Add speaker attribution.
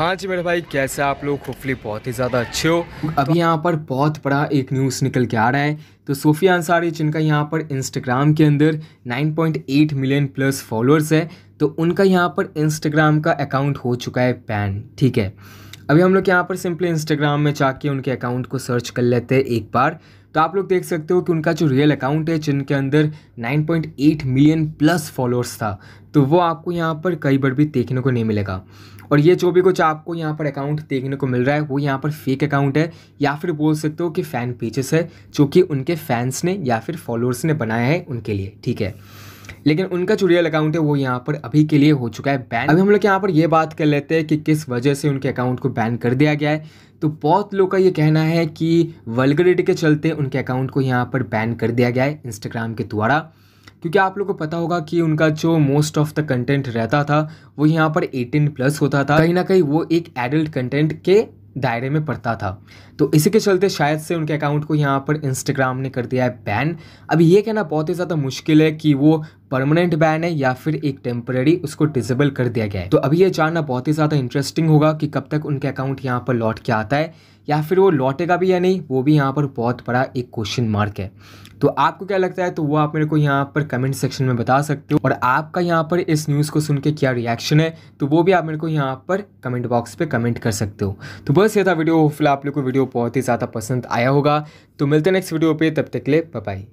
Speaker 1: हाँ जी मेरे भाई कैसे आप लोग खुफली बहुत ही ज़्यादा अच्छे हो अभी यहाँ पर बहुत बड़ा एक न्यूज़ निकल के आ रहा है तो सोफिया अंसारी जिनका यहाँ पर इंस्टाग्राम के अंदर 9.8 मिलियन प्लस फॉलोअर्स है तो उनका यहाँ पर इंस्टाग्राम का अकाउंट हो चुका है पैन ठीक है अभी हम लोग यहाँ पर सिंपली इंस्टाग्राम में जाके उनके अकाउंट को सर्च कर लेते हैं एक बार तो आप लोग देख सकते हो कि उनका जो रियल अकाउंट है जिनके अंदर 9.8 मिलियन प्लस फॉलोअर्स था तो वो आपको यहाँ पर कई बार भी देखने को नहीं मिलेगा और ये जो भी कुछ आपको यहाँ पर अकाउंट देखने को मिल रहा है वो यहाँ पर फेक अकाउंट है या फिर बोल सकते हो कि फ़ैन पेजेस है जो कि उनके फैंस ने या फिर फॉलोअर्स ने बनाया है उनके लिए ठीक है लेकिन उनका जो रियल अकाउंट है वो यहाँ पर अभी के लिए हो चुका है बैन अभी हम लोग यहाँ पर ये बात कर लेते हैं कि किस वजह से उनके अकाउंट को बैन कर दिया गया है तो बहुत लोग का ये कहना है कि वर्लग्रेड के चलते उनके अकाउंट को यहाँ पर बैन कर दिया गया है इंस्टाग्राम के द्वारा क्योंकि आप लोग को पता होगा कि उनका जो मोस्ट ऑफ द कंटेंट रहता था वो यहाँ पर 18 प्लस होता था कहीं ना कहीं वो एक एडल्ट कंटेंट के दायरे में पड़ता था तो इसी के चलते शायद से उनके अकाउंट को यहाँ पर इंस्टाग्राम ने कर दिया है बैन अब ये कहना बहुत ही ज़्यादा मुश्किल है कि वो परमानेंट बैन है या फिर एक टेम्पररी उसको डिजेबल कर दिया गया है तो अभी ये जानना बहुत ही ज़्यादा इंटरेस्टिंग होगा कि कब तक उनके अकाउंट यहाँ पर लौट के आता है या फिर वो लौटेगा भी या नहीं वो भी यहाँ पर बहुत बड़ा एक क्वेश्चन मार्क है तो आपको क्या लगता है तो वो आप मेरे को यहाँ पर कमेंट सेक्शन में बता सकते हो और आपका यहाँ पर इस न्यूज़ को सुन के क्या रिएक्शन है तो वो भी आप मेरे को यहाँ पर कमेंट बॉक्स पे कमेंट कर सकते हो तो बस ये था वीडियो फिलहाल आप लोग को वीडियो बहुत ही ज़्यादा पसंद आया होगा तो मिलते हैं नेक्स्ट वीडियो पर तब तक ले बाई